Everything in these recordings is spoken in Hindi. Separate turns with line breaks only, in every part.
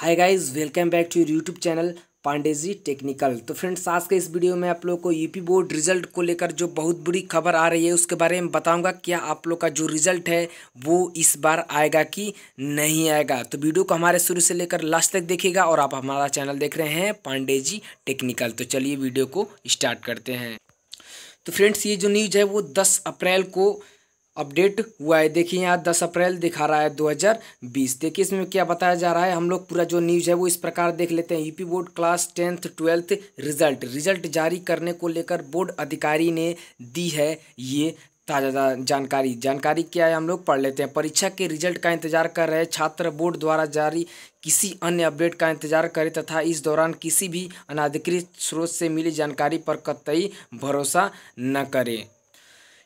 hi guys welcome back to YouTube channel Pandey ji technical तो फ्रेंड्स आज के इस वीडियो में आप लोग को यूपी बोर्ड रिजल्ट को लेकर जो बहुत बुरी खबर आ रही है उसके बारे में बताऊंगा क्या आप लोग का जो रिजल्ट है वो इस बार आएगा कि नहीं आएगा तो वीडियो को हमारे शुरू से लेकर लास्ट तक देखिएगा और आप हमारा चैनल देख रहे हैं पांडेजी टेक्निकल तो चलिए वीडियो को स्टार्ट करते हैं तो फ्रेंड्स ये जो न्यूज़ है वो दस अप्रैल को अपडेट हुआ है देखिए यहाँ दस अप्रैल दिखा रहा है 2020 देखिए इसमें क्या बताया जा रहा है हम लोग पूरा जो न्यूज़ है वो इस प्रकार देख लेते हैं UP board class tenth twelfth result result जारी करने को लेकर बोर्ड अधिकारी ने दी है ये ताज़ा जानकारी जानकारी क्या है हम लोग पढ़ लेते हैं परीक्षा के रिजल्ट का इंतजार कर रहे छात्र बोर्ड द्वारा जारी किसी अन्य अपडेट का इंतजार करें तथा इस दौरान किसी भी अनाधिकृत स्रोत से मिली जानकारी पर कतई भरोसा न करें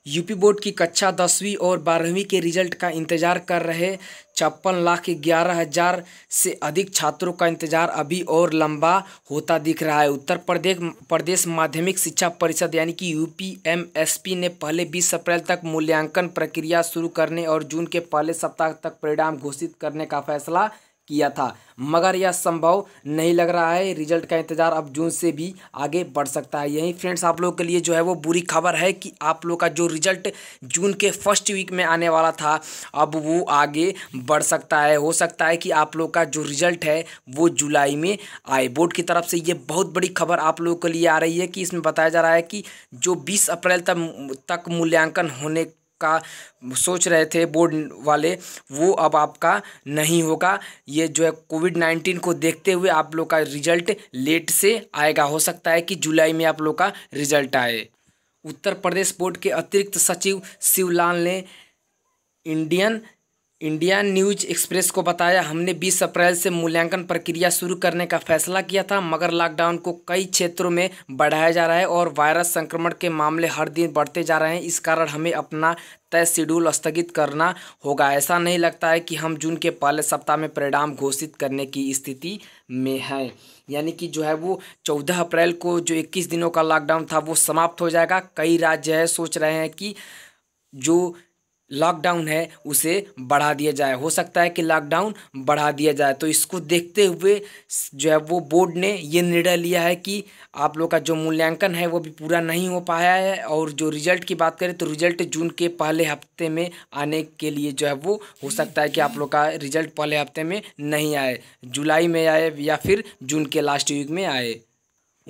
यूपी बोर्ड की कक्षा दसवीं और बारहवीं के रिजल्ट का इंतजार कर रहे छप्पन लाख ग्यारह हजार से अधिक छात्रों का इंतजार अभी और लंबा होता दिख रहा है उत्तर प्रदेश प्रदेश माध्यमिक शिक्षा परिषद यानी कि यूपीएमएसपी ने पहले 20 अप्रैल तक मूल्यांकन प्रक्रिया शुरू करने और जून के पहले सप्ताह तक परिणाम घोषित करने का फैसला किया था मगर यह संभव नहीं लग रहा है रिजल्ट का इंतज़ार अब जून से भी आगे बढ़ सकता है यहीं फ्रेंड्स आप लोगों के लिए जो है वो बुरी खबर है कि आप लोग का जो रिजल्ट जून के फर्स्ट वीक में आने वाला था अब वो आगे बढ़ सकता है हो सकता है कि आप लोग का जो रिजल्ट है वो जुलाई में आए बोर्ड की तरफ से ये बहुत बड़ी खबर आप लोगों के लिए आ रही है कि इसमें बताया जा रहा है कि जो बीस अप्रैल तक तक मूल्यांकन होने आपका सोच रहे थे बोर्ड वाले वो अब आपका नहीं होगा ये जो है कोविड नाइन्टीन को देखते हुए आप लोग का रिजल्ट लेट से आएगा हो सकता है कि जुलाई में आप लोग का रिजल्ट आए उत्तर प्रदेश बोर्ड के अतिरिक्त सचिव शिवलाल ने इंडियन इंडिया न्यूज एक्सप्रेस को बताया हमने 20 अप्रैल से मूल्यांकन प्रक्रिया शुरू करने का फैसला किया था मगर लॉकडाउन को कई क्षेत्रों में बढ़ाया जा रहा है और वायरस संक्रमण के मामले हर दिन बढ़ते जा रहे हैं इस कारण हमें अपना तय शेड्यूल स्थगित करना होगा ऐसा नहीं लगता है कि हम जून के पहले सप्ताह में परिणाम घोषित करने की स्थिति में है यानी कि जो है वो चौदह अप्रैल को जो इक्कीस दिनों का लॉकडाउन था वो समाप्त हो जाएगा कई राज्य है सोच रहे हैं कि जो लॉकडाउन है उसे बढ़ा दिया जाए हो सकता है कि लॉकडाउन बढ़ा दिया जाए तो इसको देखते हुए जो है वो बोर्ड ने ये निर्णय लिया है कि आप लोग का जो मूल्यांकन है वो भी पूरा नहीं हो पाया है और जो रिजल्ट की बात करें तो रिजल्ट जून के पहले हफ्ते में आने के लिए जो है वो हो सकता है कि आप लोग का रिजल्ट पहले हफ्ते में नहीं आए जुलाई में आए या फिर जून के लास्ट वीक में आए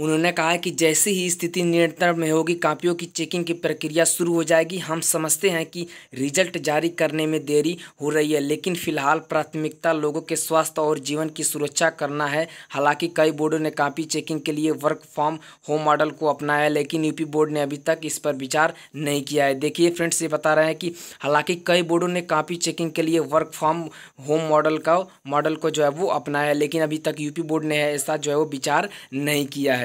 उन्होंने कहा कि जैसे ही स्थिति नियंत्रण में होगी कापियों की चेकिंग की प्रक्रिया शुरू हो जाएगी हम समझते हैं कि रिजल्ट जारी करने में देरी हो रही है लेकिन फिलहाल प्राथमिकता लोगों के स्वास्थ्य और जीवन की सुरक्षा करना है हालांकि कई बोर्डों ने कापी चेकिंग के लिए वर्क फॉर्म होम मॉडल को अपनाया लेकिन यूपी बोर्ड ने अभी तक इस पर विचार नहीं किया है देखिए फ्रेंड्स ये बता रहे हैं कि हालाँकि कई बोर्डों ने कापी चेकिंग के लिए वर्क फॉर्म होम मॉडल का मॉडल को जो है वो अपनाया है लेकिन अभी तक यूपी बोर्ड ने ऐसा जो है वो विचार नहीं किया है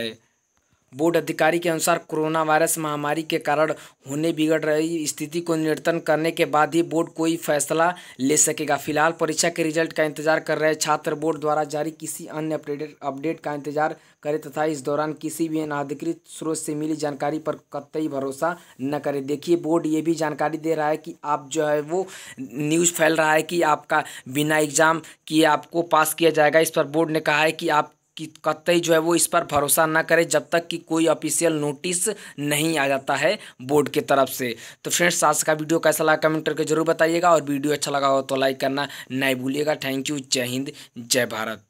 बोर्ड अधिकारी के अनुसार कोरोना वायरस महामारी के कारण होने बिगड़ रही स्थिति को नियंत्रण करने के बाद ही बोर्ड कोई फैसला ले सकेगा फिलहाल परीक्षा के रिजल्ट का इंतजार कर रहे छात्र बोर्ड द्वारा जारी किसी अन्य अपडेट अपडेट का इंतजार करें तथा इस दौरान किसी भी अनाधिकृत स्रोत से मिली जानकारी पर कतई भरोसा न करें देखिए बोर्ड ये भी जानकारी दे रहा है कि आप जो है वो न्यूज़ फैल रहा है कि आपका बिना एग्ज़ाम किए आपको पास किया जाएगा इस पर बोर्ड ने कहा है कि आप कि कतई जो है वो इस पर भरोसा ना करें जब तक कि कोई ऑफिशियल नोटिस नहीं आ जाता है बोर्ड की तरफ से तो फ्रेंड्स आज का वीडियो कैसा लगा कमेंट करके जरूर बताइएगा और वीडियो अच्छा लगा हो तो लाइक करना नहीं भूलिएगा थैंक यू जय हिंद जय भारत